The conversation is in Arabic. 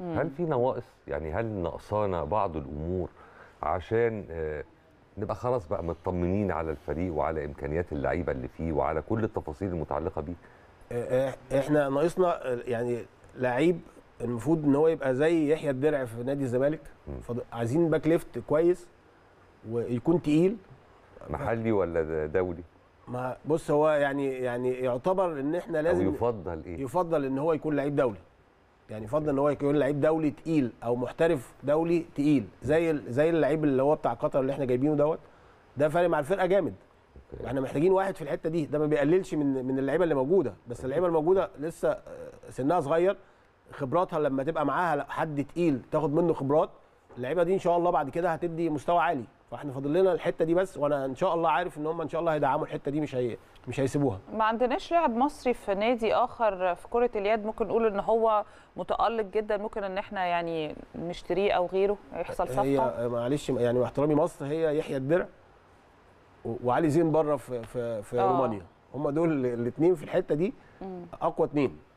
مم. هل في نواقص يعني هل ناقصانا بعض الامور عشان آه، نبقى خلاص بقى مطمنين على الفريق وعلى امكانيات اللعيبه اللي فيه وعلى كل التفاصيل المتعلقه بيه آه، آه، احنا ناقصنا يعني لعيب المفروض ان هو يبقى زي يحيى الدرع في نادي الزمالك عايزين باك ليفت كويس ويكون تقيل محلي ولا دولي ما بص هو يعني يعني يعتبر ان احنا لازم يفضل ايه يفضل ان هو يكون لعيب دولي يعني فضل ان هو يكون لعيب دولي تقيل او محترف دولي تقيل زي زي اللعيب اللي هو بتاع قطر اللي احنا جايبينه دوت ده فارق مع الفرقه جامد احنا محتاجين واحد في الحته دي ده ما بيقللش من من اللعيبه اللي موجوده بس اللعيبه الموجوده لسه آه، سنها صغير خبراتها لما تبقى معاها حد تقيل تاخد منه خبرات اللعيبه دي ان شاء الله بعد كده هتدي مستوى عالي فاحنا فاضل لنا الحته دي بس وانا ان شاء الله عارف ان هم ان شاء الله هيدعموا الحته دي مش هي... مش هيسيبوها ما عندناش لاعب مصري في نادي اخر في كره اليد ممكن نقول ان هو متالق جدا ممكن ان احنا يعني نشتريه او غيره يحصل صفقه هي معلش يعني مع احترامي مصر هي يحيى الدرع وعلي زين بره في في, في آه. رومانيا هم دول الاثنين في الحته دي اقوى اثنين